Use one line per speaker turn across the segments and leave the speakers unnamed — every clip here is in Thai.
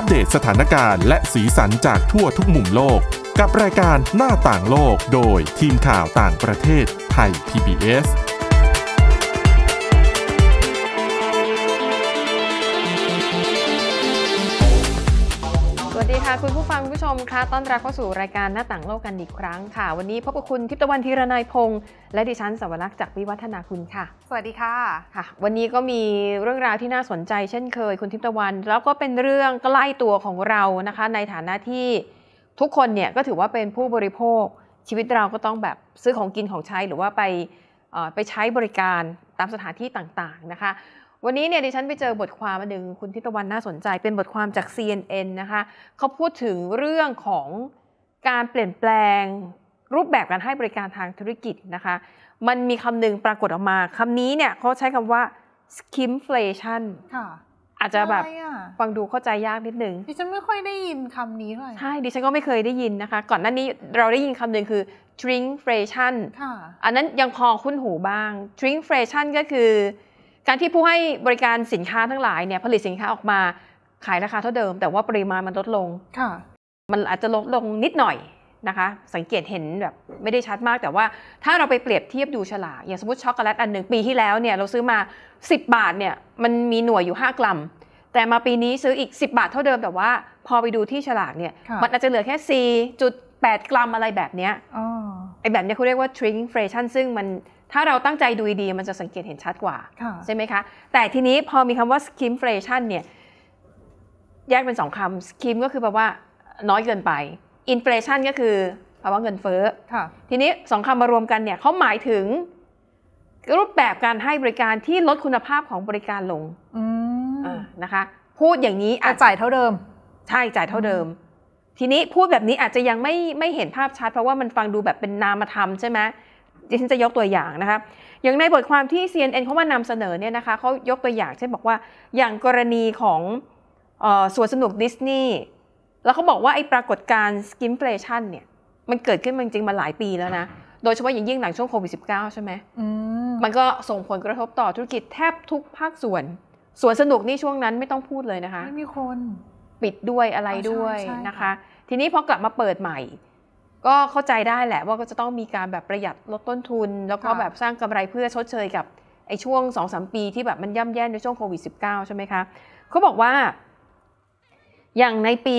อัปเดตสถานการณ์และสีสันจากทั่วทุกมุมโลก กับรายการหน้าต่างโลกโดยทีมข่าวต่างประเทศไทย PBS
ู้ชมคะต้อนรับเข้าสู่รายการหน้าต่างโลกกันอีกครั้ง ค่ะ วันนี้พบกับคุณทิพตะวันธีรนายพงศ์และดิฉันสวรักษ์จาก วิวัฒนาคุณค่ะ สวัสดีค่ะค่ะ วันนี้ก็มีเรื่องราวที่น่าสนใจเช่นเคยคุณทิพตะวัน แล้วก็เป็นเรื่องใกล้ตัวของเรานะคะ ในฐานะที่ทุกคนเนี่ย ก็ถือว่าเป็นผู้บริโภค ชีวิตเราก็ต้องแบบซื้อของกินของใช้ หรือว่าไปไปใช้บริการตามสถานที่ต่างๆนะคะวันนี้เนี่ยดิฉันไปเจอบทความมาหนึ่งคุณทิตวันน่าสนใจเป็นบทความจาก CNN นะคะเขาพูดถึงเรื่องของการเปลี่ยนแปลง รูปแบบการให้บริการทางธุรกิจนะคะ มันมีคำหนึ่งปรากฏออกมาคำนี้เนี่ยเขาใช้คำว่า skimflation ค่ะอาจจะแบบฟังดูเข้าใจยากนิดนึง
ดิฉันไม่ค่อยได้ยินคำนี้เท่าไหร่ใ
ช่ดิฉันก็ไม่เคยได้ยินนะคะก่อนหน้านี้เราได้ยินคำหนึ่งคือ shrinkflation อันนั้นยังพอคุ้นหูบ้าง shrinkflation ก็คือการที่ผู้ให้บริการสินค้าทั้งหลายเนี่ยผลิตสินค้าออกมาขายราคาเท่าเดิม แต่ว่าปริมาณมันลดลง มันอาจจะลดลงนิดหน่อยนะคะ สังเกตเห็นแบบไม่ได้ชัดมากแต่ว่า ถ้าเราไปเปรียบเทียบดูฉลาก อย่างสมมติช็อกโกแลตอันหนึ่งปีที่แล้วเนี่ยเราซื้อมา 10 บาทเนี่ย มันมีหน่วยอยู่ 5กรัม แต่มาปีนี้ซื้ออีก 10 บาทเท่าเดิม แต่ว่าพอไปดูที่ฉลากเนี่ย มันอาจจะเหลือแค่4.8กรัมอะไรแบบเนี้ยไอแบบเนี้ยเขาเรียกว่า shrinkflation ซึ่งมันถ้าเราตั้งใจดูดีมันจะสังเกตเห็นชัดกว่า ใช่ไหมคะ แต่ทีนี้พอมีคำว่า skimflation เนี่ยแยกเป็นสองคำ skim ก็คือแปลว่าน้อยเกินไป inflation ก็คือภาวะเงินเฟ้อทีนี้สองคำมารวมกันเนี่ยเขาหมายถึง รูปแบบการให้บริการที่ลดคุณภาพของบริการลงนะคะพูดอย่างนี้อาจจ่ายเท่าเดิม ใช่จ่ายเท่าเดิม ทีนี้พูดแบบนี้อาจจะยังไม่ไม่เห็นภาพชัด เพราะว่ามันฟังดูแบบเป็นนามธรรมใช่ไหมดี๋ยวฉันจะยกตัวอย่างนะคะ อย่างในบทความที่ CNN เขามานำเสนอเนี่ยนะคะ เขายกตัวอย่างเช่นบอกว่า อย่างกรณีของสวนสนุกดิสนีย์ แล้วเขาบอกว่าไอ้ปรากฏการณ์สกิมเฟลชันเนี่ย มันเกิดขึ้นจริงๆมาหลายปีแล้วนะ โดยเฉพาะอย่างยิ่งหลังช่วงโควิด -19 ใช่ไหมมมันก็ส่งผลกระทบต่อธุรกิจแทบทุกภาคส่วน สวนสนุกนี่ช่วงนั้นไม่ต้องพูดเลยนะคะ ไม่มีคน ปิดด้วยอะไรด้วยนะคะ ทีนี้พอกลับมาเปิดใหม่ก็เข้าใจได้แหละว่าก็จะต้องมีการแบบประหยัดลดต้นทุน แล้วก็แบบสร้างกำไรเพื่อชดเชยกับไอ้ช่วง2มปีที่แบบมันย่ำแย่ในช่วงโควิด -19 ใช่ไหมคะเขาบอกว่า อย่างในปี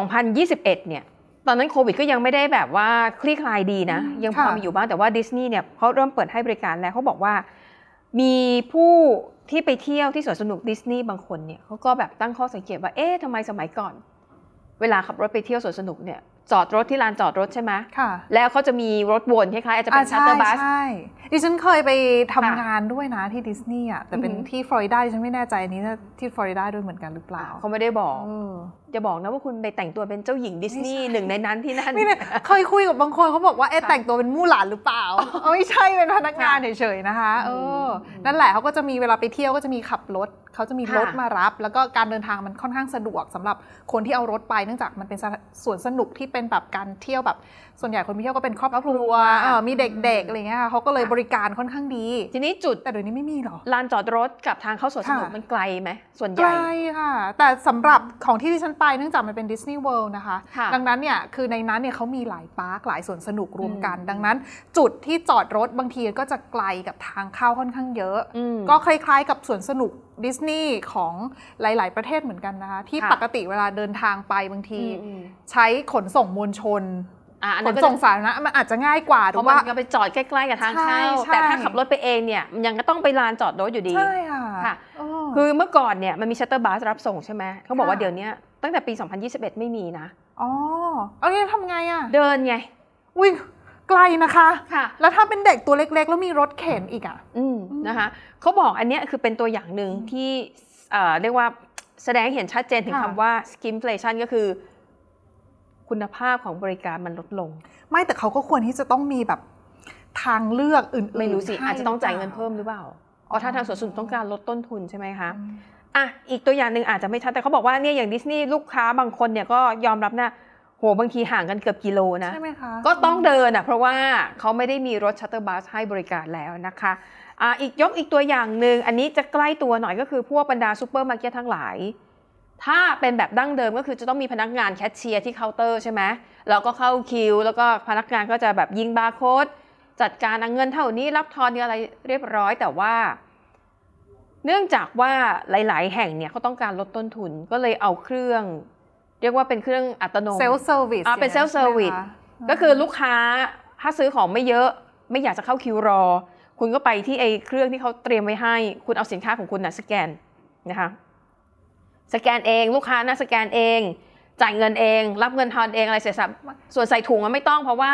2021เนี่ยตอนนั้นโควิดก็ยังไม่ได้แบบว่าคลี่คลายดีนะ ยังพอมีอยู่บ้าง แต่ว่าดิสนีย์เนี่ยเขาเริ่มเปิดให้บริการแล้วเขาบอกว่ามีผู้ที่ไปเที่ยวที่สวนสนุกดิสนีย์บางคนเนี่ยเขาก็แบบตั้งข้อสังเกตว่าเอ๊ะทำไมสมัยก่อน เวลาขับรถไปเที่ยวสวนสนุกเนี่ยจอดรถที่ลานจอดรถใช่ไหม ค่ะ แล้วเขาจะมีรถวนคล้ายๆ อาจจะเป็นชัตเตอร์บัส ใช่
ดิฉันเคยไปทำงานด้วยนะที่ดิสนีย์อ่ะ แต่เป็นที่ฟลอริดาดิฉันไม่แน่ใจอันนี้ที่ฟลอริดาด้วยเหมือนกันหรือเปล่า เขาไม่ได้บอกจะบอกนะว่าคุณไปแต่งตัวเป็นเจ้าหญิงดิสนีย์หนึ่งในนั้นที่นั่นเคยคุยกับบางคนเขาบอกว่าเอ๊ะแต่งตัวเป็นมู่หลานหรือเปล่าไม่ใช่เป็นพนักงานเฉยๆนะคะ เออนั่นแหละเขาก็จะมีเวลาไปเที่ยวก็จะมีขับรถเขาจะมีรถมารับ แล้วก็การเดินทางมันค่อนข้างสะดวก สำหรับคนที่เอารถไปเนื่องจากมันเป็นส่วนสนุกที่เป็นแบบการเที่ยวแบบส่วนใหญ่คนไปเที่ยวก็เป็นครอบครัวมีเด็กๆอะไรเงี้ยเขาก็เลยบริการค่อนข้างดี ทีนี้จุดแต่เดี๋ยวนี้ไม่มีหรอลานจอดรถกับทางเข้าสวนสนุกมันไกลไหมส่วนใหญ่ไกลค่ะ แต่สำหรับของที่ที่ฉันไปเนื่องจากมันเป็นดิสนีย์เวิลด์นะคะ ดังนั้นเนี่ย คือในนั้นเนี่ยเขามีหลายปาร์คหลายสวนสนุกรวมกัน ดังนั้น จุดที่จอดรถบางทีก็จะไกลกับทางเข้าค่อนข้างเยอะ ก็คล้ายๆกับสวนสนุกดิสนีย์ของหลายๆประเทศเหมือนกันนะคะ ที่ปกติเวลาเดินทางไปบางที ใช้ขนส่งมวลชน ขนส่งสาธารณะมันอาจจะง่ายกว่า เพราะมันก็ไปจอดใกล้ๆกับทางเข้า แต่ถ้าขับรถ
ไปเองเนี่ยมันยังก็ต้องไปลานจอดรถอยู่ดีใช่ค่ะคือเมื่อก่อนเนี่ยมันมีชัตเตอร์บัสรับส่งใช่ไหมเขาบอกว่าเดี๋ยวนี้ตั้งแต่ปี 2021 ไม่มีนะ
อ๋อเอางีทำไงอ่ะ เดินไงอุ้ยไกลนะคะค่ะแล้วถ้าเป็นเด็กตัวเล็กๆ แล้วมีรถเข็น
อีกอ่ะ อืม นะคะเขาบอกอันเนี้ยคือเป็นตัวอย่างหนึ่งที่เรียกว่าแสดงเห็นชัดเจนถึงคำว่า skimflation ก็คือ คุณภาพของบริก
ารมันลดลงไม่แต่เขาก็ควรที่จะต้องมีแบบทางเลือกอื่นๆไม่รู้สิอาจจะต้องจ่าย
เงินเพิ่มหรือเปล่าอ๋อ ถ้าทางสวนสุกต้องการล
ดต้นทุนใช่ไหมคะ อ่ะ อีกตัวอย่างหนึ่
งอาจจะไม่ชัดแต่เขาบอกว่าเนี่ย อย่างดิสนีย์ลูกค้าบางคนเนี่ยก็ยอมรับนะโหบางทีห่างกันเกือบกิโลนะ ใช่ไ
หมคะ ก็ต้องเดินอ่
ะ เพราะว่าเขาไม่ได้มีรถชัตเตอร์บัสให้บริการแล้วนะคะ อ่ะอีกยกอีกตัวอย่างหนึ่งอันนี้จะใกล้ตัวหน่อยก็คือพวกบรรดาซูเปอร์มาร์เก็ตทั้งหลาย ถ้าเป็นแบบดั้งเดิมก็คือจะต้องมีพนักงานแคชเชียร์ที่เคาน์เตอร์ใช่ไหมแล้วก็เข้าคิว แล้วก็พนักงานก็จะแบบยิงบาร์โค้ดจัดการเงินเท่านี้รับทอนอะไรเรียบร้อยแต่ว่า เนื่องจากว่าหลายๆ แห่งเนี่ยเขาต้องการลดต้นทุนก็เลยเอาเครื่อง เรียกว่าเป็นเครื่องอัตโนมัติเซลล์เซอร์วิสเป็นเซลล์เซอร์วิสก็คือลูกค้าถ้าซื้อของไม่เยอะไม่อยากจะเข้าคิวรอคุณก็ไปที่ไอ้เครื่องที่เขาเตรียมไว้ให้ คุณเอาสินค้าของคุณนะสแกนนะคะสแกนเองลูกค้านะสแกนเองจ่ายเงินเอง รับเงินทอนเองอะไรเสร็จสับส่วนใส่ถุงมันไม่ต้องเพราะว่า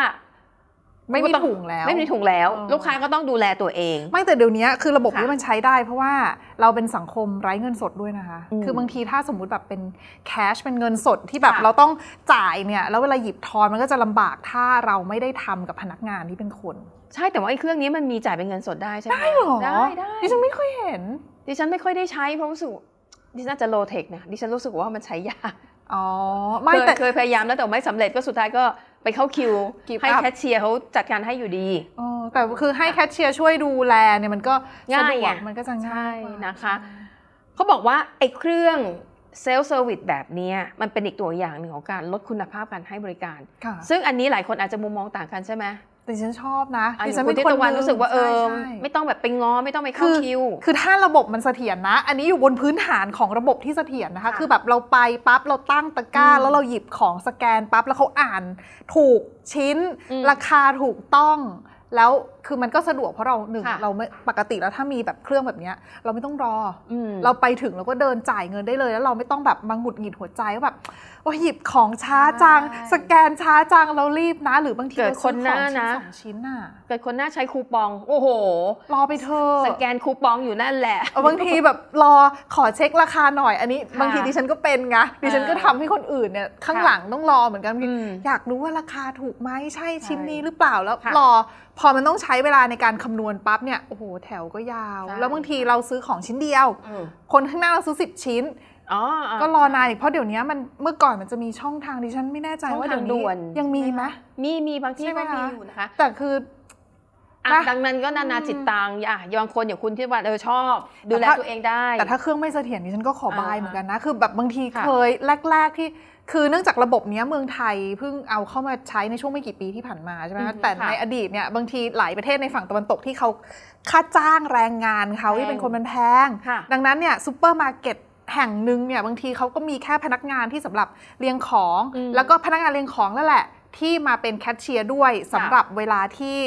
ไม่มีถุงแล้วไม่มีถุงแล้ว ลูกค้าก็ต้องดูแลตัวเอง ไม
่แต่เดี๋ยวนี้คือระบบนี้มันใช้ได้ เพราะว่าเราเป็นสังคมไร้เงินสดด้วยนะคะ คือบางทีถ้าสมมุติแบบเป็นแคชเป็นเงินสดที่แบบเราต้องจ่ายเนี่ยแล้วเวลาหยิบทอนมันก็จะลำบากถ้าเราไม่ได้ทำกับพนักงานที่เป็นคน ใช่แต่ว่าไอ้เครื่องนี้มันมีจ่ายเป็นเงินสดได
้ใช่ไหมได้หรอได้ได้ดิฉันไม่ค่อยเห็น ดิฉันไม่ค่อยได้ใช้เพราะรู้สึกดิฉันจจะโลเทคนะดิฉันรู้สึกว่ามันใช้ยาก อ๋อไม่แต่เคยพยายามแล้วแต่ไม่สำเร็จก็สุดท้ายก็ไปเข้าคิว ให้แคชเชียร์เขาจัดการให้อยู่ดี แต่คือให้แคชเชียร์ช่วยดูแลเนี่ยมันก็ง่ายมั
นก็จะง่ายนะคะ
เขาบอกว่าไอ้เครื่องเซลล์เซอร์วิสแบบนี้มันเป็นอีกตัวอย่างหนึ่งของการลดคุณภาพการให้บริการ ซึ่งอันนี้หลายคนอาจจะมุมมองต่างกันใช่ไหมต่ฉันชอบนะดิฉันเป็นคนวันรู้สึกว่าเออไม่
ต้องแบบไปง้อไม่ต้องไปเข้าคิวคือถ้าระบบมันเสถียรนะ อันนี้อยู่บนพื้นฐานของระบบที่เสถียรนะคะคือแบบเราไปปั๊บเราตั้งตะกร้าแล้วเราหยิบของสแกนปั๊บแล้วเขาอ่าน ถูกชิ้นราคาถูกต้องแล้วคือมันก็สะดวกเพราะเราหนึ่งเราปกติแล้วถ้ามีแบบเครื่องแบบนี้เราไม่ต้องรออเราไปถึงเราก็เดินจ่ายเงินได้เลย แล้วเราไม่ต้องแบบมาหงุดหงิดหัวใจ ว่าแบบโอ้หยิบของช้าจัง สแกนช้าจังเรารีบนะ หรือบางทีเกิดคนหน้านะสองชิ้นน่ะเกิดคนหน้าใช้คูปองโอ้โห รอไปเถอะสแกนคูปองอยู่นั่นแหละ บางทีแบบรอขอเช็คราคาหน่อยอันนี้ บางทีดิฉันก็เป็นไงดิฉันก็ทำให้คนอื่นเนี่ยข้างหลังต้องรอเหมือนกันอยากรู้ว่าราคาถูกไหมใช่ชิ้นนี้หรือเปล่าแล้ว รอพอมันต้องใช้ช้เวลาในการคำนวณปั๊บเนี่ย โอ้โห แถวก็ยาว แล้วบางทีเราซื้อของชิ้นเดียว คนข้างหน้าเราซื้อสิบชิ้นก็รอนานอีกเพราะเดี๋ยวนี้มัน เมื่อก่อนมันจะมีช่องทางดิฉันไม่แน่ใจว่าเดี๋ยวนี้ยังมีไหมมี มีบางที่ไหมก็มีอยู่นะคะแต่คืออ่ะดังนั้นก็นานาจิตตังอ่ะยางคนอย่างคุณที่ว่าเออชอบ ดูแลตัวเองได้ แต่ถ้าเครื่องไม่เสถียรนี่ฉันก็ขอบายเหมือนกันนะคือแบบบางทีเคยแรกๆที่คือเนื่องจากระบบนี้เมืองไทย เพิ่งเอาเข้ามาใช้ในช่วงไม่กี่ปีที่ผ่านมาใช่ไหมแต่ในอดีตเนี่ยบางทีหลายประเทศในฝั่งตะวันตกที่เขา ค่าจ้างแรงงานเขาที่เป็นคนมันแพง ดังนั้นเนี่ยซูเปอร์มาร์เก็ตแห่งหนึ่งเนี่ยบางทีเขาก็มีแค่พนักงานที่สำหรับเลี้ยงของ แล้วก็พนักงานเลี้ยงของนั่นแหละ ที่มาเป็นแคชเชียร์ด้วยสำหรับเวลาที่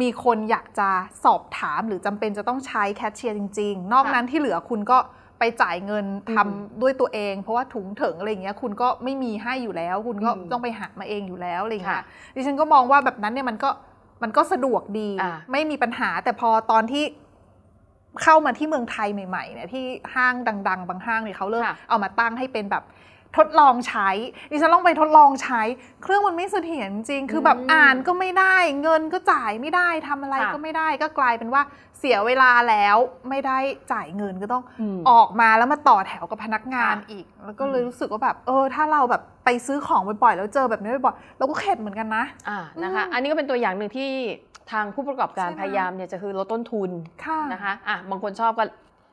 มีคนอยากจะสอบถามหรือจำเป็นจะต้องใช้แคชเชียร์จริง ๆ นอกนั้นที่เหลือคุณก็ไปจ่ายเงินทำด้วยตัวเอง เพราะว่าถุงเถิงอะไรเงี้ยคุณก็ไม่มีให้อยู่แล้ว คุณก็ต้องไปหามาเองอยู่แล้วอะไรเงี้ยดิฉันก็มองว่าแบบนั้นเนี่ยมันก็มันก็สะดวกดี ไม่มีปัญหาแต่พอตอนที่เข้ามาที่เมืองไทยใหม่ๆเนี่ยที่ห้างดัง ๆบางห้างเนี่ยเขาเริ่มเอามาตั้งให้เป็นแบบทดลองใช้ดิฉันลองไปทดลองใช้ เครื่องมันไม่เสถียรจริง คือแบบอ่านก็ไม่ได้เงินก็จ่ายไม่ได้ทำอะไรก็ไม่ได้ก็กลายเป็นว่าเสียเวลาแล้วไม่ได้จ่ายเงินก็ต้องออกมาแล้วมาต่อแถวกับพนักงานอีก แล้วก็เลยรู้สึกว่าแบบเออถ้าเราแบบไปซื้อของบ่อยๆแล้วเจอแบบนี้บ่อยๆเราก็เข็ดเหมือนกันนะอ่า
นะคะอันนี้ก็เป็นตัวอย่างหนึ่งที่ทางผู้ประกอบการพยายามเนี่ยจะคือลดต้นทุนนะคะอ่ะบางคนชอบก็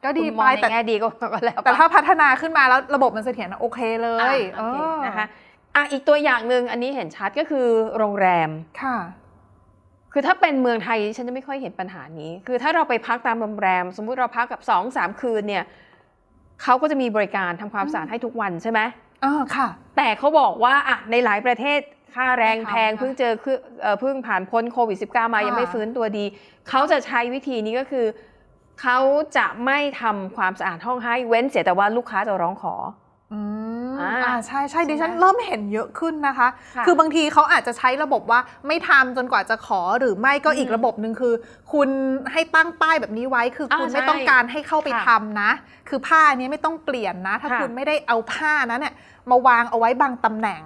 ก็ดีไปแต่แง่ดีก็แล้วแต่ถ้าพัฒนาขึ้นมาแล้วระบบมันเสถียรโอเคเลยนะคะอ่ะอีกตัวอย่างหนึ่งอันนี้เห็นชัดก็คือโรงแรม ค่ะ คือถ้าเป็นเมืองไทยฉันจะไม่ค่อยเห็นปัญหานี้ คือถ้าเราไปพักตามโรงแรม สมมุติเราพักกับสองสามคืนเนี่ยเขาก็จะมีบริการทำความสะอาดให้ทุกวันใช่ไหมอ่าค่ะ แต่เขาบอกว่าอ่ะในหลายประเทศค่าแรงแพงเพิ่งเจอเพิ่งผ่านพ้นโควิด -19 มายังไม่ฟื้นตัวดีเขาจะใช้วิธีนี้ก็คือเขาจะไม่ทำความสะอาดห้องให้เว้นเสียแต่ว่าลูกค้าจะร้องขอ
อ่าใช่ใช่ดิฉันเริ่มเห็นเยอะขึ้นนะคะ คือบางทีเขาอาจจะใช้ระบบว่า ไม่ทำจนกว่าจะขอหรือไม่ก็อีกระบบหนึ่งคือ คุณให้ตั้งป้ายแบบนี้ไว้คือคุณไม่ต้องการให้เข้าไปทำนะ คือผ้านี้ไม่ต้องเปลี่ยนนะ ถ้าคุณไม่ได้เอาผ้านั้นเนี่ยมาวางเอาไว้บางตำแหน่ง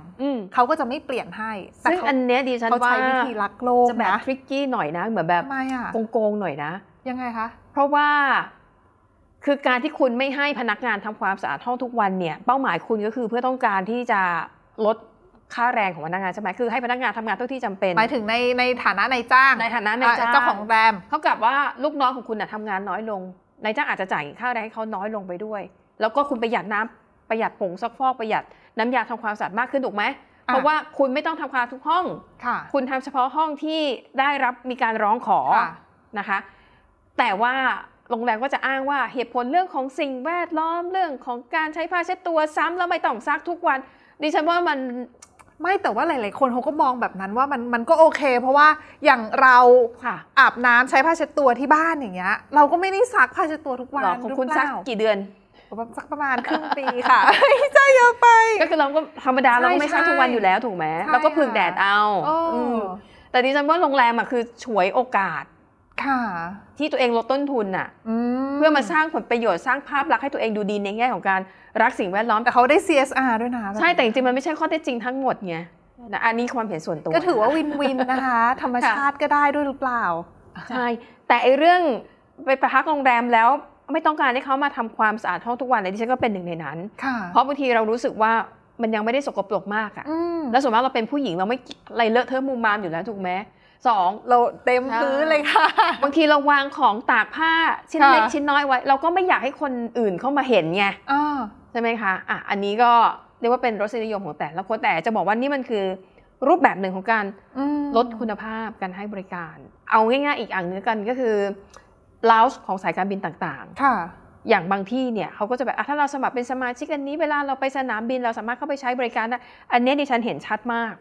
เขาก็จะไม่เปลี่ยนให้ซึ่งอันเนี้ยดิฉันว่าเขาใช้วิธีลั
กโลกจะแบบทริกกี้หน่อยนะ เหมือนแบบโกงๆหน่อยนะยังไงคะเพราะว่าคือการที่คุณไม่ให้พนักงานทำความสะอาดห้องทุกวันเนี่ย เป้าหมายคุณก็คือเพื่อต้องการที่จะลดค่าแรงของพนักงานใช่ไหมคือให้พนักงานทำงานเท่าที่จำเป็น หมายถึงในในฐานะในจ้างในฐานะในจ้างเจ้าของแรมเขากลับว่าลูกน้องของคุณน่ทำงานน้อยลง ในจ้างอาจจะจ่ายค่าแรงให้เขาน้อยลงไปด้วย แล้วก็คุณประหยัดน้ำประหยัดผงซักฟอกประหยัดน้ำยาทำความสะอาดมากขึ้นถูกไหมเพราะว่าคุณไม่ต้องทำความทุกห้องคคุณทำเฉพาะห้องที่ได้รับมีการร้องขอนะคะแต่ว่าโรงแรมก็จะอ้างว่าเหตุผลเรื่องของสิ่งแวดล้อมเรื่องของการใช้
ผ้าเช็ดตัวซ้ำแล้วไม่ต้องซักทุกวันดิฉันว่ามันไม่แต่ว่าหลายๆคนเขาก็มองแบบนั้นว่ามันมันก็โอเคเพราะว่าอย่างเราอาบน้ำใช้ผ้าเช็ดตัวที่บ้านอย่างเงี้ย เราก็ไม่ได้ซักผ้าเช็ดตัวทุกวันของคุณซักกี่เดือนสักประมาณครึ่งปีค่ะใช่เยอะไปก็คือเราก็ธรรมดาเราก็ไม่ซักทุกวันอยู่แล้ว
ถูกไหมเราก็พึ่งแดดเอาแต่ดิฉันว่าโรงแรมอ่ะคือฉวยโอกาสค่ะ ที่ตัวเองลดต้นทุนน่ะเพื่อมาสร้างผลประโยชน์สร้างภาพลักษณ์ให้ตัวเองดูดีในแง่ของการรักสิ่งแวดล้อมแต่เขาได้ CSR ด้วยนะใช่ แต่จริงมันไม่ใช่ข้อเท็จจริงทั้งหมดไงนะอันนี้ความเห็นส่วนตัว ก็ถือว่าวินวิ
นนะคะ ธรรมชาติก็ได้ด้วยหรือเปล่า ใช่ แต่ไอเรื่อ
งไปประทักโรงแรมแล้วไม่ต้องการให้เขามาทำความสะอาดห้องทุกวันเลยดิฉันก็เป็นหนึ่งในนั้นเพราะบางทีเรารู้สึกว่ามันยังไม่ได้สกปรกมากอะแล้วส่วนมากเราเป็นผู้หญิงเราไม่อะไรเลอะเทอะมุมมามอยู่แล้วถูกไหมสองเราเต็มพื้นเลยค่ะ บางทีเราวางของตากผ้า ชิ้นเล็กชิ้นน้อยไว้ เราก็ไม่อยากให้คนอื่นเข้ามาเห็นไงใช่ไหมคะอ่ะอันนี้ก็ เรียกว่าเป็นรสนิยมของแต่ละคนแต่จะบอกว่านี่มันคือรูปแบบหนึ่งของการลดคุณภาพการให้บริการ เอาง่ายๆ อีกอย่างนึงกันก็คือลาวส์ของสายการบินต่างๆ ค่ะ อย่างบางที่เนี่ยเขาก็จะแบบถ้าเราสมัครเป็นสมาชิกอันนี้เวลาเราไปสนามบินเราสามารถเข้าไปใช้บริการได้อันนี้ดิฉันเห็นชัดมาก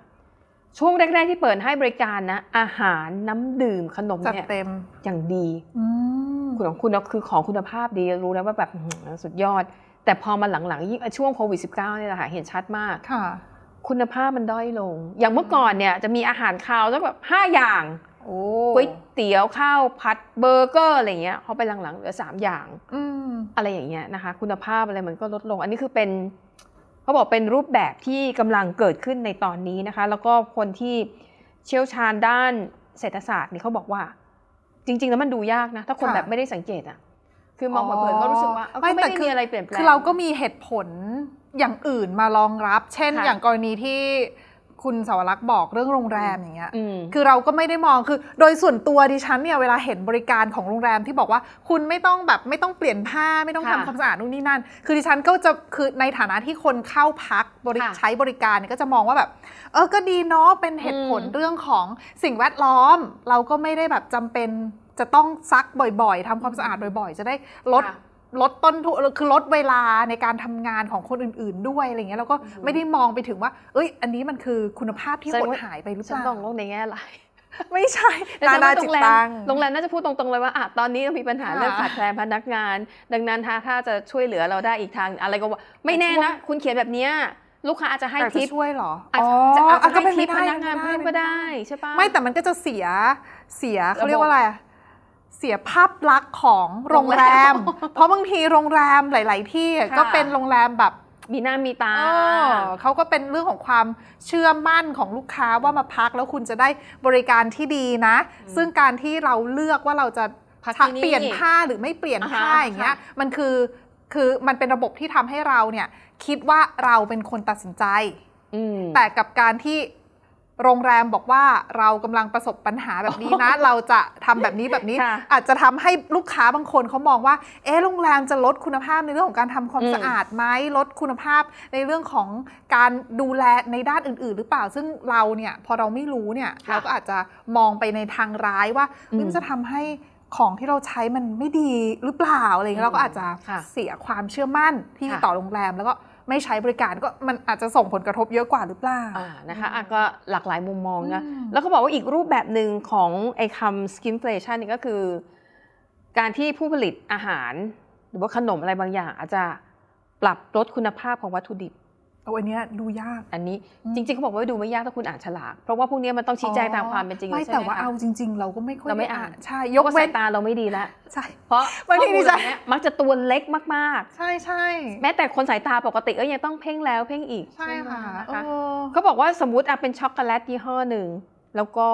ช่วงแรกๆ ที่เปิดให้บริการนะ อาหารน้ำดื่มขนมเนี่ยเต็มอย่างดีคุณของคุณคือของคุณภาพดีรู้แล้วว่าแบบสุดยอด แต่พอมาหลังๆยิ่งช่วงโควิด -19 เนี่ยแหละค่ะเห็นชัดมากค่ะ คุณภาพมันด้อยลง อย่างเมื่อก่อนเนี่ยจะมีอาหารคาวสักแบบห้าอย่างก๋วยเตี๋ยว ข้าวผัด เบอร์เกอร์ อะไรเงี้ยเขาไปหลังๆเหลือสามอย่างอะไรอย่างเงี้ยนะคะคุณภาพอะไรมันก็ลดลง อันนี้คือเป็นเขาบอกเป็นรูปแบบที่กำลังเกิดขึ้นในตอนนี้นะคะ แล้วก็คนที่เชี่ยวชาญด้านเศรษฐศาสตร์นี่เขาบอกว่าจริง ๆ แล้วมันดูยากนะ
ถ้าคนแบบไม่ได้สังเกตอะคือมองเผินๆก็รู้สึกว่าไม่ไม่ได้มีอะไรเปลี่ยนแปลงคือเราก็มีเหตุผลอย่างอื่นมารองรับ เช่นอย่างกรณีที่คุณสาวรักษ์บอกเรื่องโรงแรมอย่างเงี้ย คือเราก็ไม่ได้มองคือ โดยส่วนตัวดิฉันเนี่ยเวลาเห็นบริการของโรงแรมที่บอกว่าคุณไม่ต้องแบบไม่ต้องเปลี่ยนผ้าไม่ต้องทำความสะอาดนู่นนี่นั่น คือดิฉันก็จะคือในฐานะที่คนเข้าพักบริใช้บริการเนี่ยก็จะมองว่าแบบ เออ ก็ดีเนาะ เป็นเหตุผลเรื่องของสิ่งแวดล้อม เราก็ไม่ได้แบบจำเป็นจะต้องซักบ่อย ๆ ทำความสะอาดบ่อย ๆ จะได้ลดลดต้นทุนคือลดเวลาในการทำงานของคนอื่นๆด้วยอะไรเงี้ย แล้วก็ไม่ได้มองไปถึงว่า เอ้ย อันนี้มันคือคุณภาพที่หดหายไปหรือเปล่าต้องโล
กในแง่ไรไม่ใช่นานาจิตตังโรงแ
รมน่าจะพูดตรงๆเลยว่าอ่ะ
ตอนนี้มีปัญหาเรื่องขาดแคลนพนักงาน ดังนั้นถ้าจะช่วยเหลือเราได้อีกทางอะไรก็ว่า ไม่แน่นะ
คุณเขียนแบบเนี้ย ลูกค้าอาจจะให้ทิปช่วยหรออาจจะให้ทิปพนักงานเพิ่มก็ได้ใช่ปะไม่แต่มันก็จะเสียเสียเขาเรียกว่าอะไรเสียภาพลักษณ์ของโรงแรม เพราะบางทีโรงแรมหลาย ๆ ที่ก็เป็นโรงแรมแบบ มีหน้ามีตา เขาก็เป็นเรื่องของความเชื่อมั่นของลูกค้าว่ามาพักแล้วคุณจะได้บริการที่ดีนะ ซึ่งการที่เราเลือกว่าเราจะพักเปลี่ยนผ้าหรือไม่เปลี่ยนผ้าอย่างเงี้ย มันคือคือมันเป็นระบบที่ทำให้เราเนี่ยคิดว่าเราเป็นคนตัดสินใจ แต่กับการที่โรงแรมบอกว่าเรากำลังประสบปัญหาแบบนี้นะ เราจะทำแบบนี้แบบนี้ อาจจะทำให้ลูกค้าบางคนเขามองว่าเออโรงแรมจะลดคุณภาพในเรื่องของการทำความสะอาดไหมลดคุณภาพในเรื่องของการดูแลในด้านอื่น ๆ หรือเปล่าซึ่งเราเนี่ยพอเราไม่รู้เนี่ย เราก็อาจจะมองไปในทางร้ายว่ามันจะทำให้ของที่เราใช้มันไม่ดีหรือเปล่าอะไรเงี้ยเราก็อาจจะเสียความเชื่อมั่นที่ต่อโรงแรมแล้วก็ไม่ใช้บริการก็มันอาจจะส่งผลกระทบเยอะกว่าหรือเปล่าอ่านะคะอ่ะก็หลากหลายมุม
มองนะแล้วเขาบอกว่าอีกรูปแบบหนึ่งของไอ้คำ skinflation นี่ก็คือการที่ผู้ผลิตอาหารหรือว่าขนมอะไรบางอย่างอาจจะปรับลดคุณภาพของวัตถุดิบเอาอันเนี้ยดูยาก อันนี้จริงๆเขาบอกว่าดูไม่ยากถ้าคุณอ่านฉลากเพราะว่าพวกนี้มันต้องชี้แจงตามความเป็นจริงใช่ไหม่แต่ว่าเอา
จริง ๆเราก็ไม่ค่อยเราไม่อ่านใช่ ยกเว้น
ตาเราไม่ดีแล้วใช่ เพราะบางทีนี่จะมักจะตัวเล็กมาก ๆ ใช่ใช่แม้แต่คนสายตาปกติก็ยังต้องเพ่งแล้วเพ่งอีก ใช่ค่ะเขาบอกว่าสมมติอ่ะเป็นช็อกโกแลตยี่ห้อหนึ่ง แล้วก็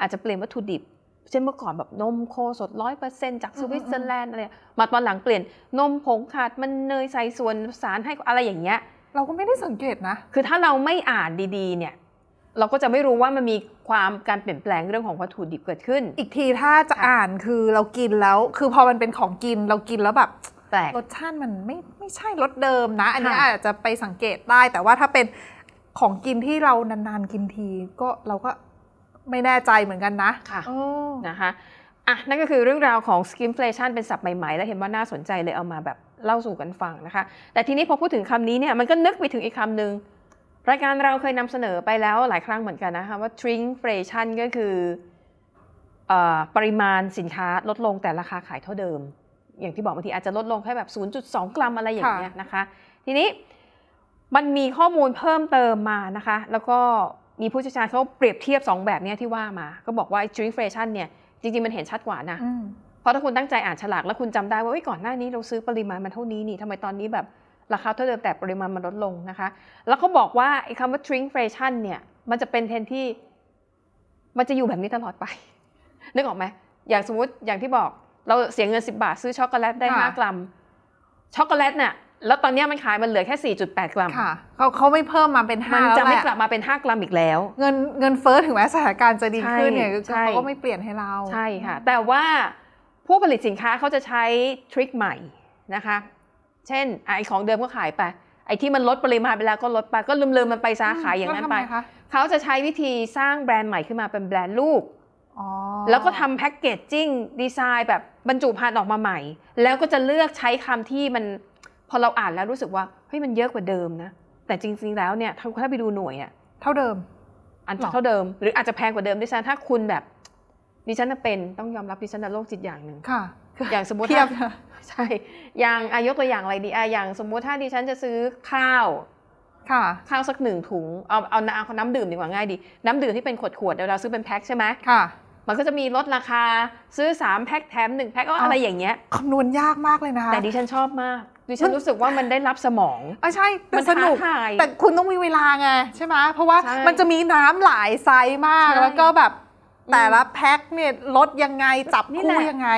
อาจจะเปลี่ยนวัตถุดิบ เช่นเมื่อก่อนแบบนมโคสดร้อยเปอร์เซ็นจากสวิตเซอร์แลนด์อะไรมาตอนหลังเปลี่ยนนมผงขาดมันเนยใส่ส่วนสารให้อะไรอย่างเงี้ยเราก็ไม่ได้สังเกตนะ คือถ้าเราไม่อ่านดีๆ เนี่ย เราก็จะไม่รู
้ว่ามันมีความการเปลี่ยนแปลงเรื่องของวัตถุดิบเกิดขึ้น อีกทีถ้าจะอ่านคือเรากินแล้ว คือพอมันเป็นของกินเรากินแล้วแบบแปลกรสชาติมันไม่ไม่ใช่รสเดิมนะ อันนี้อาจจะไปสังเกตได้ แต่ว่าถ้าเป็นของกินที่เรานานๆกินที ก็เราก็ไม่แน่ใจเหมือนกันนะ ค่ะนะคะ อ่ะนั่นก็คือเรื่องราว
ของสกิมเฟลชันเป็นศัพท์ใหม่ๆและเห็นว่าน่าสนใจเลยเอามาแบบเล่าสู่กันฟังนะคะ แต่ทีนี้พอพูดถึงคำนี้เนี่ยมันก็นึกไปถึงอีกคำหนึ่งรายการเราเคยนำเสนอไปแล้วหลายครั้งเหมือนกันนะคะ ว่าทร r i n k f l a t i o n ก็คืออปริมาณสินค้าลดลงแต่ราคาขายเท่าเดิม อย่างที่บอกบางทีอาจจะลดลงแค่แบบ 0.2 กรัมอะไรอย่างเงี้ยนะคะ ทีนี้มันมีข้อมูลเพิ่มเติมมานะคะ แล้วก็มีผู้เชี่ยวชาญเขาเปรียบเทียบ 2 แบบนี้ที่ว่ามา ก็บอกว่าทร r i n k f l a t i o n เนี่ยจริงๆมันเห็นชัดกว่านะเพราะถ้าคุณตั้งใจอ่านฉลาก แล้วคุณจำได้ว่าก่อนหน้านี้เราซื้อปริมาณมันเท่านี้นี่ทำไมตอนนี้แบบราคาเท่าเดิมแต่ปริมาณมันลดลงนะคะ แล้วเขาบอกว่าไอ้คำว่า shrinkflation เนี่ย มันจะเป็นเทรนที่ มันจะอยู่แบบนี้ตลอดไป นึกออกไหม อย่างสมมติอย่างที่บอก เราเสียเงิน 10 บาทซื้อช็อกโกแลตได้5กรัมช็อกโกแลตเนี่ยแล้วตอนนี้มันขายมันเหลือแค่4.8กรัมเขาเขาไม่เพิ่มมาเป็น5มันจะไม่กลับมาเป็น5กรัมอี
กแล้ว เงินเงินเฟ้อถึงแม้สถานการณ์จะดีขึ้นเนี่ยเขาก็ไม่เปลี่ยนให้เราใช่ค่ะ
แต่ว่าผู้ผลิตสินค้าเขาจะใช้ทริคใหม่นะคะ เช่นไอของเดิมก็ขายไป ไอที่มันลดปริมาณไปแล้วก็ลดไป ก็ลืมๆมันไปซะขายอย่างนั้นไป เขาจะใช้วิธีสร้างแบรนด์ใหม่ขึ้นมาเป็นแบรนด์ลูก แล้วก็ทำแพ็กเกจจิ้งดีไซน์แบบบรรจุภัณฑ์ออกมาใหม่ แล้วก็จะเลือกใช้คำที่มันพอเราอ่านแล้วรู้สึกว่าเฮ้ยมันเยอะกว่าเดิมนะ แต่จริง ๆ แล้วเนี่ยถ้าไปดูหน่วยอะเท่าเดิม อันเท่าเดิม หรืออาจจะแพงกว่าเดิมด้วยซ้ำถ้าคุณแบบดิฉันเป็น ต้องยอมรับดิฉันโรคจิตอย่างหนึ่ง ค่ะ อย่างสมมติใช่ อย่างอายุตัวอย่างอะไรดีอะอย่าง สมมุติถ้าดิฉันจะซื้อข้าว ค่ะ ข้าวสักหนึ่งถุง เอา เอา น้ำน้ำดื่มดีกว่าง่ายดี น้ำดื่มที่เป็นขวดขวดเวาซื้อเป็นแพ็คใช่ไหมค่ะ มันก็จะมีลดราคาซื้อ 3แพ็คแถม1แพ็คอะไรอย่างเงี้ย
คำนวณยากมากเลยนะแต่ดิฉันชอบมาก
ดิฉันรู้สึกว่ามันได้รับสมอ
งอ๋อใช่ มันสนุก แต่คุณต้องมีเวลาไงใช่ไหมเพราะว่ามันจะมีน้ำหลายไซส์มาก แล้วก็แบบแต่ละแพ็คเนี่ยลดยังไงจับคู่ยังไง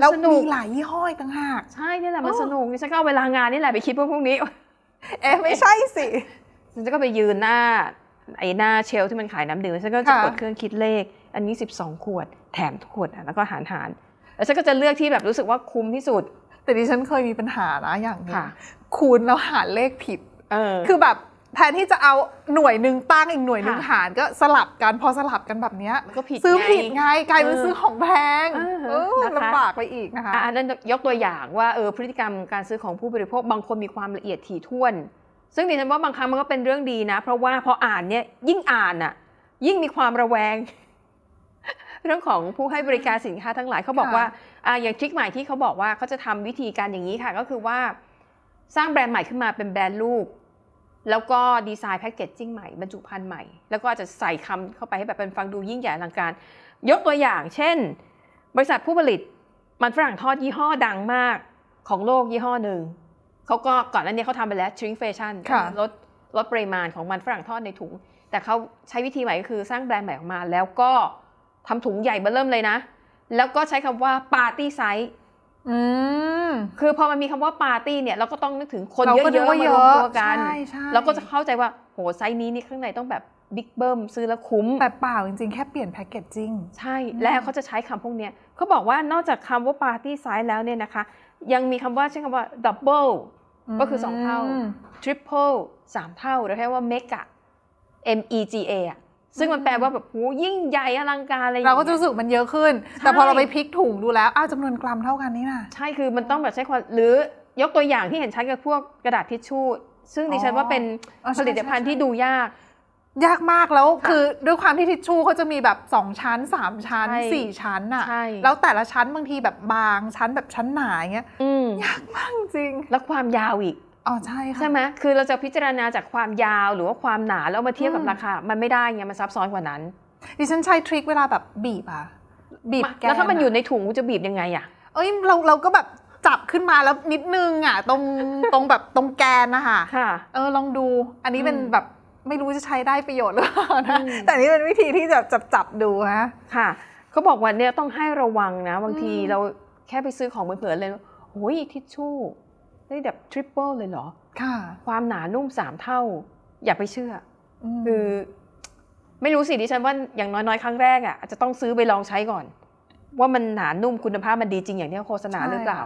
แล้วมีหลาย
ยี่ห้อต่างหาก
ใช่นี่แหละมันสนุกดิฉันก็เอาเวลางานนี่แหละไปคิดพวกพวกนี้เอ๊ไม่ใช่สิ ฉันก็ไปยืนหน้า ไอ้หน้าเชลที่มันขายน้ำดื่มฉันก็จะกดเครื่องคิดเลขอันนี้ 12 ขวดแถมทุกขวดแล้วก็หารหารแล้วฉันก็จะเลือก
ที่แบบรู้สึกว่าคุ้มที่สุด แต่ดิฉันเคยมีปัญหานะอย่างนี้คูณแล้วหารเลขผิดคือแบบแทนที่จะเอาหน่วยหนึ่งตั้งอีกหน่วยหนึ่งหารก็สลับกันพอสลับกันแบบนี้ก็ผิดซื้อผิดไง กลายเป็นซื้อของแพงลำบากไป
อีกนะคะอันนั้นยกตัวอย่างว่าเออพฤติกรรม การซื้อของผู้บริโภคบางคนมีความละเอียดถี่ถ้วน ซึ่งดิฉันว่าบางครั้งมันก็เป็นเรื่องดีนะ เพราะว่าพออ่านเนี่ยยิ่งอ่านอ่ะ ยิ่งมีความระแวง เรื่องของผู้ให้บริการสินค้าทั้งหลายเขาบอกว่าอ่าอย่างทริคใหม่ที่เขาบอกว่าเขาจะทำวิธีการอย่างนี้ค่ะ ก็คือว่า สร้างแบรนด์ใหม่ขึ้นมาเป็นแบรนด์ลูกแล้วก็ดีไซน์แพ็กเกจจิ้งใหม่บรรจุภัณฑ์ใหม่ แล้วก็อาจจะใส่คำเข้าไปให้แบบเป็นฟังดูยิ่งใหญ่อลังการ ยกตัวอย่างเช่น บริษัทผู้ผลิตมันฝรั่งทอดยี่ห้อดังมากของโลกยี่ห้อหนึ่ง เขาก็ก่อนหน้านี้เขาทำไปแล้วชิงเฟชั่นลดลดปริมาณของมันฝรั่งทอดในถุง แต่เขาใช้วิธีใหม่ก็คือสร้างแบรนด์ใหม่ออกมาแล้วก็ทำถุงใหญ่เบื้อเริ่มเลยนะ แล้วก็ใช้คำว่าปาร์ตี้ไซส์อืม คือพอมันมีคำว่าปาร์ตี้เนี่ยเราก็ต้องนึกถึงคนเเยอะๆกมารวมตัวกันใช่ใช่เราก็จะเข้าใจว่า โหไซส์นี้นี่ข้างในต้องแบบบิ๊กเบิ้มซื้อแล้วคุ้มแต่เปล่า จริงๆแค่เปลี่ยนแพคเกจจิ้งใช่แล้วเขาจะใช้คำพวกเนี้ยเขาบอกว่านอกจากคำว่าปาร์ตี้ไซส์แล้วเนี่ยนะคะ ยังมีคำว่าใช้คำว่าดับเบิลก็คือสองเท่าทริปเปิลสามเท่าหรือแค่ว่าเมกะ M E G A อะซึ่งมันแปลว่าแบบโหยิ่งใหญ่อลังการอะไรอย่างเราก็จะรู้สึกมันเยอะขึ้น แต่พอเราไปพลิกถุงดูแล้ว อ้าวจำนวนกรัมเท่ากันนี่นะ ใช่คือมันต้องแบบใช้ความ หรือยกตัวอย่างที่เห็นใช้กับพวกกระดาษทิชชู่
ซึ่งดิฉันว่าเป็นผลิตภัณฑ์ที่ดูยาก ยากมากแล้วคือด้วยความที่ทิชชู่เขาจะมีแบบ 2 ชั้น3ชั้น4ชั้นอะแล้วแต่ละชั้นบางทีแบบบางชั้นแบบชั้นหนาอย่างเงี้ยยากมากจริง แล้วความยาวอีกอ๋อใช่ค่ะใช่ไหม
คือเราจะพิจารณาจากความยาวหรือว่าความหนาแล้วมาเทียบกับราคามันไม่ได้เงี้ยมันซับซ้อนกว่านั้น
ดิฉันใช้ทริคเวลาแบบบีบอะ
บีบแล้วถ้ามันอยู่
ในถุงจะบีบยังไงอะเอ้ยเราเราก็แบบจับขึ้นมาแล้วนิดนึงอ่ะตรงตรงแบบตรงแกนนะคะค่ะเออลองดูอันนี้เป็นแบบไม่รู้จะใช้ได้ประโยชน์หรือเปล่านะแต่นี่เป็นวิธี
ที่จะจับจับดูฮะค่ะเขาบอกว่าเนี่ยต้องให้ระวังนะบางทีเราแค่ไปซื้อของเผื่อเลยโอ้ยทิชชู่ได้แบบทริปเปิลเลยเหรอ ค่ะ ความหนานุ่มสามเท่า อย่าไปเชื่อ คือ ไม่รู้สิดิฉันว่า อย่างน้อยๆ ครั้งแรกอ่ะอาจจะต้องซื้อไปลองใช้ก่อน ว่ามันหนานุ่มคุณภาพมันดีจริงอย่างที่โฆษณาหรือเปล่า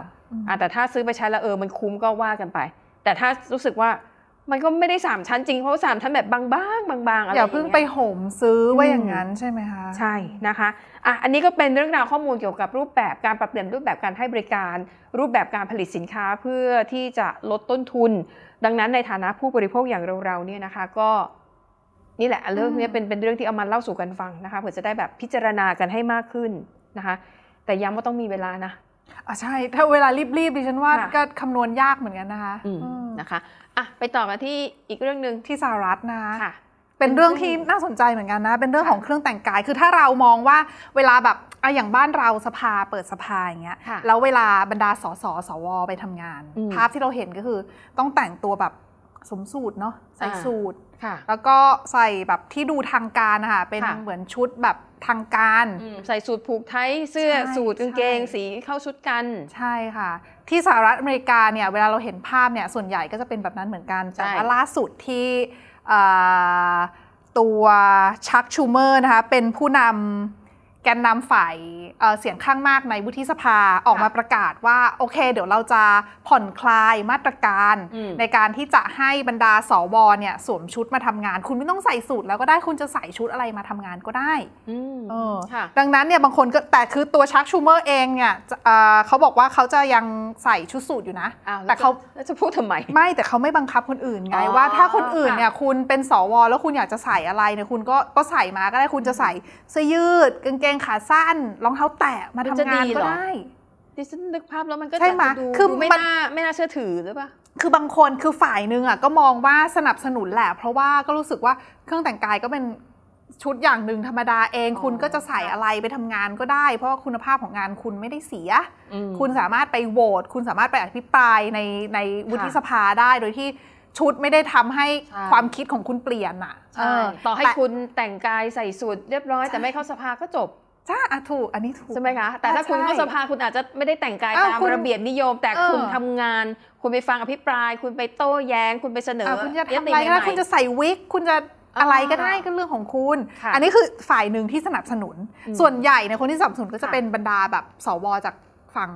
อ่าแต่ถ้าซื้อไปใช้แล้วเออมันคุ้มก็ว่ากันไป แต่ถ้ารู้สึกว่ามันก็ไม่ได้สามชั้นจริง เพราะสามชั้นแบบบางๆบางๆอะไรอย่าเพิ่งไป
โหมซื้อไว้อย่างนั้นใช่ไหมคะ ใช่
นะคะอ่ะอันนี้ก็เป็นเรื่องราวข้อมูลเกี่ยวกับรูปแบบการปรับเปลี่ยนรูปแบบการให้บริการ รูปแบบการผลิตสินค้าเพื่อที่จะลดต้นทุน ดังนั้นในฐานะผู้บริโภคอย่างเราๆเนี่ยนะคะก็ นี่แหละเรื่องนี้เป็นเป็นเรื่องที่เอามาเล่าสู่กันฟังนะคะเพื่อจะได้แบบพิจารณากันให้มากขึ้นนะคะแต่ย้ำว่าต้องมีเวลานะ
อ่ะใช่ถ้าเวลารีบๆดิฉันว่าก็คำนวณยากเหมือนกันนะคะนะคะอ่ะไปต่อกันที่อีกเรื่องหนึ่งที่สหรัฐนะคะ่ะ
เป็นเรื่องที่น่า
สนใจเหมือนกันนะ เป็นเรื่องของเครื่องแต่งกาย คือถ้าเรามองว่าเวลาแบบอะอย่างบ้านเราสภาเปิดสภาอย่างเงี้ยแล้วเวลาบรรดาสสสวไปทำงาน ภาพที่เราเห็นก็คือต้องแต่งตัวแบบสมสูตรเนาะใส่สูตร แล้วก็ใส่แบบที่ดูทางการนะคะ เป็นเหมือนชุดแบบทางการ ใส่สูตรผูกไทยเสื้อสูตรกางเกงสีเข้าชุดกัน ใช่ค่ะ ที่สหรัฐอเมริกาเนี่ย เวลาเราเห็นภาพเนี่ย ส่วนใหญ่ก็จะเป็นแบบนั้นเหมือนกัน แต่ว่าล่าสุดที่ตัวชักชูเมอร์นะคะ เป็นผู้นำแกนนำฝ่ายเสียงข้างมากในวุฒิสภาออกมาประกาศว่าโอเค เดี๋ยวเราจะผ่อนคลายมาตรการ ในการที่จะให้บรรดาสวเนี่ยสวมชุดมาทำงาน คุณไม่ต้องใส่สูทแล้วก็ได้คุณจะใส่ชุดอะไรมาทำงานก็ได้ดังนั้นเนี่ยบางคนก็แต่คือตัวชักชูเมอร์เองเนี่ยเขาบอกว่าเขาจะยังใส่ชุดสูทอยู่นะแต่เขาจะพูดทำไมไม่แต่เขาไม่บังคับคนอื่นไงว่าถ้าคนอื่นเนี่ยคุณเป็นสวแล้วคุณอยากจะใส่อะไรเนี่ยคุณก็ก็ใส่มาก็ได้คุณจะใส่เสื้อยืดกางเกงงขาสั้นรองเท้าแตะมาทำงานก็ได้ ด
ิฉันนึกภาพแล้วมันก็จะดูคือไม่น่า
ไม่น่าเชื่อถือหรือเปล่าคือบางคนคือฝ่ายหนึ่งอ่ะก็มองว่าสนับสนุนแหละ เพราะว่าก็รู้สึกว่าเครื่องแต่งกายก็เป็นชุดอย่างหนึ่งธรรมดาเอง คุณก็จะใส่อะไรไปทำงานก็ได้ เพราะว่าคุณภาพของงานคุณไม่ได้เสีย คุณสามารถไปโหวตคุณสามารถไปอภิปรายในในวุฒิสภาได้โดยที่ชุดไม่ได้ทำให้ความคิดของคุณเปลี่ยนอ่ะต่อให้คุณแต่งกายใส่สูท
เรียบร้อย แต่ไม่เข้าสภาก็จบใช่อะถูก อันนี้ถูก ใช่ไหมคะ แต่ถ้าคุณเข้าสภา คุณอาจจะไม่ได้แต่งกายตามระเบียบนิยม แต่คุณทำงาน คุณไปฟังอภิปราย คุณไปโต้แย้ง คุณไปเสนอคุณจะทำอะไรก็คุณจะใส่
วิก คุณจะอะไรก็ได้ก็เรื่องของคุณ อันนี้คือฝ่ายหนึ่งที่สนับสนุน ส่วนใหญ่ในคนที่สนับสนุนก็จะเป็นบรรดาแบบสว จากฝั่ง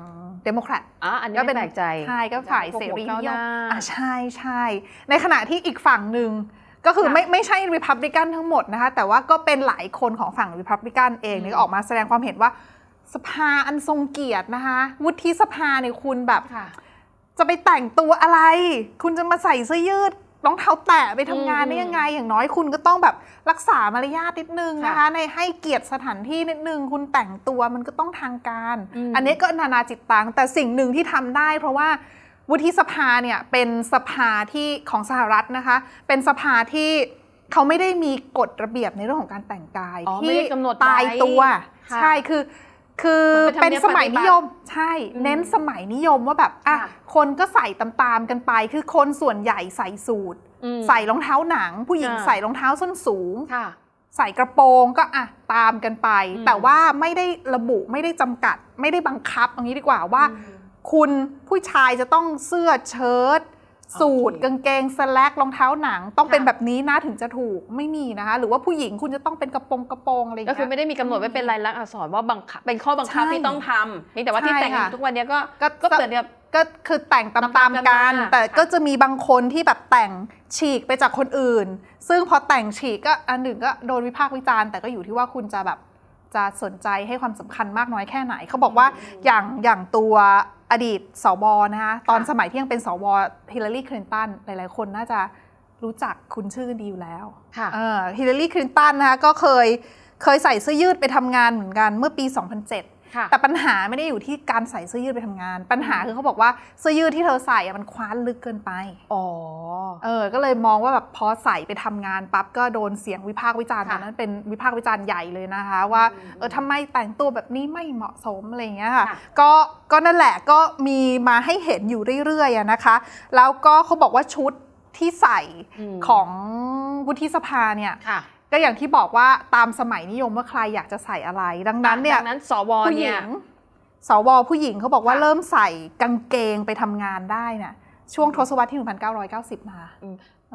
เดโมแครตอ่ะอันนี้ก็เป็นแปลกใจใช่ก็ฝ่ายเสรีนิยมอ่ะใช่ใช่ ในขณะที่อีกฝั่งหนึ่งก็คือไม่ไม่ใช่ริพับลิกันทั้งหมดนะคะ แต่ว่าก็เป็นหลายคนของฝั่งริพับลิกันเองนี่ออกมาแสดงความเห็นว่า สภาอันทรงเกียรตินะคะวุฒิสภาเนี่ยคุณแบบ จะไปแต่งตัวอะไร คุณจะมาใส่เสื้อยืดรองเท้าแตะไปทำงานได้ยังไงอย่างน้อยคุณก็ต้องแบบรักษามารยาทนิดนึงนะคะในให้เกียรติสถานที่นิดนึง คุณแต่งตัวมันก็ต้องทางการ อันนี้ก็นานาจิตตังแต่สิ่งหนึ่งที่ทำได้ เพราะว่าวุฒิสภาเนี่ยเป็นสภาที่ของสหรัฐนะคะ เป็นสภาที่เขาไม่ได้มีกฎระเบียบในเรื่องของการแต่งกายที่กหนดตายตัว ใช่คือ คือเป็นสมัยนิยม ใช่ เน้นสมัยนิยมว่าแบบอ่ะคนก็ใส่ตามๆกันไป คือคนส่วนใหญ่ใส่สูทใส่รองเท้าหนังผู้หญิงใส่รองเท้าส้นสูงใส่กระโปรงก็อ่ะตามกันไป แต่ว่าไม่ได้ระบุไม่ได้จำกัด ไม่ได้บังคับอย่างนี้ดีกว่าว่าคุณผู้ชายจะต้องเสื้อเชิ้ตสูทกางเกง สแลกรองเท้าหนัง ต้องเป็นแบบนี้นะถึงจะถูกไม่มีนะคะหรือว่าผู้หญิงคุณจะต้องเป็นกระโปรงกระโปรงอะไรเงี้ยก็คือไม่ได้มีกำหนดไว้เป็นลายลักษณ์อักษรว่าบังคับเป็นข้อบังคับที่ต้องท
ำนี่แต่ว่าที่แต่งทุกวัน
นี้ก็ก็เปิดเนี่ยก็คือแต่งตามๆกัน แต่ก็จะมีบางคนที่แบบแต่งฉีกไปจากคนอื่น ซึ่งพอแต่งฉีกก็อันหนึ่งก็โดนวิพากษ์วิจารณ์ แต่ก็อยู่ที่ว่าคุณจะแบบจะสนใจให้ความสำคัญมากน้อยแค่ไหนเขาบอกว่าอย่างอย่างตัวอดีตสวนะคะตอนสมัยที่ยังเป็นสวฮิลลารีคลินตันหลายๆ คนน่าจะรู้จักคุ้นชื่อดีอยู่แล้วฮิลลารีคลินตันนะคะก็เคยเคยใส่เสื้อยืดไปทำงานเหมือนกันเมื่อปี 2007แต่ปัญหาไม่ได้อยู่ที่การใส่เสื้อยืดไปทำงาน ปัญหาคือเขาบอกว่าเสื้อยืดที่เธอใส่มันคว้านลึกเกินไป อ๋อเออก็เลยมองว่าแบบพอใส่ไปทำงานปั๊บก็โดนเสียงวิพากษ์วิจารณ์ตอนนั้นเป็นวิพากษ์วิจารณ์ใหญ่เลยนะคะ ว่าเออทำไมแต่งตัวแบบนี้ไม่เหมาะสมอะไรเงี้ยค่ะ ก็ก็นั่นแหละก็มีมาให้เห็นอยู่เรื่อยๆนะคะ แล้วก็เขาบอกว่าชุดที่ใส่ของวุฒิสภาเนี่ยก็อย่างที่บอกว่าตามสมัยนิยมว่าใครอยากจะใส่อะไร ดังนั้นเนี่ยดังนั้น สวผู้หญิงสวผู้หญิงเขาบอกว่าเริ่มใส่กางเกงไปทำงานได้นะช่วงทศวรรษที่ 1990 มา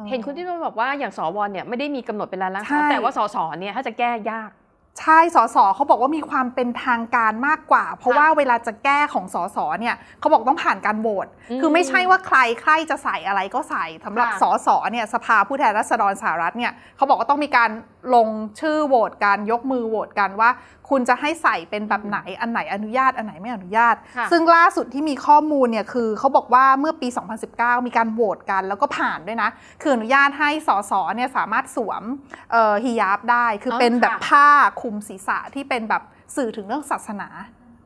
เห็นคุณที่
ุ่นบอกว่าอย่างสวเนี่ย ไม่ได้มีกำหนดเป็นรายลักษณ์แต่ว่าสสเนี่ยถ้าจะแก้ยาก
ใช่ สสเขาบอกว่ามีความเป็นทางการมากกว่า เพราะว่าเวลาจะแก้ของ สส เนี่ยเขาบอกต้องผ่านการโหวต คือไม่ใช่ว่าใครใครจะใส่อะไรก็ใส่สำาหรับ สส เนี่ย สภาผู้แทนราษฎรสหรัฐ เนี่ยเขาบอกว่าต้องมีการลงชื่อโหวตการยกมือโหวตกันว่าคุณจะให้ใส่เป็นแบบไหนอันไหนอนุญาตอันไหนไม่อนุญาต ซึ่งล่าสุดที่มีข้อมูลเนี่ยคือเขาบอกว่าเมื่อปี 2019 มีการโหวตกันแล้วก็ผ่านด้วยนะ คืออนุญาตให้สสเนี่ยสามารถสวมฮิญาบได้ คือเป็นแบบผ้าคลุมศีรษะที่เป็นแบบสื่อถึงเรื่องศาสนา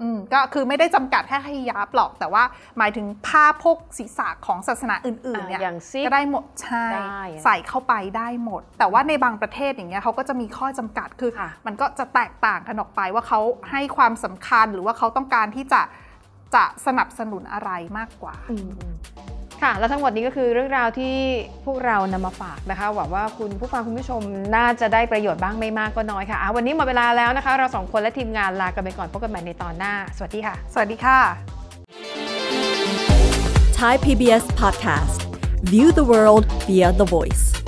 อืมก็คือไม่ได้จำกัดแค่ฮิญาบหรอก แต่ว่าหมายถึงผ้าพกศีรษะของศาสนาอื่นๆเนี่ยก็ได้หมดใช่ใส่เข้าไปได้หมด แต่ว่าในบางประเทศอย่างเงี้ยเขาก็จะมีข้อจำกัดคือมันก็จะแตกต่างกันออกไปว่าเขาให้ความสำคัญหรือว่าเขาต้องการที่จะจะสนับสนุนอะไรมากกว่า
ค่ะและทั้งหมดนี้ก็คือเรื่องราวที่พวกเรานำมาฝากนะคะหวังว่าคุณผู้ฟังคุณผู้ชมน่าจะได้ประโยชน์บ้างไม่มากก็น้อยค่ะ วันนี้หมดเวลาแล้วนะคะ เราสองคนและทีมงานลากันไปก่อนพบกันใหม่ในตอนหน้า สวัสดีค่ะ สวัสดีค่ะ Thai PBS Podcast View the world
via the voice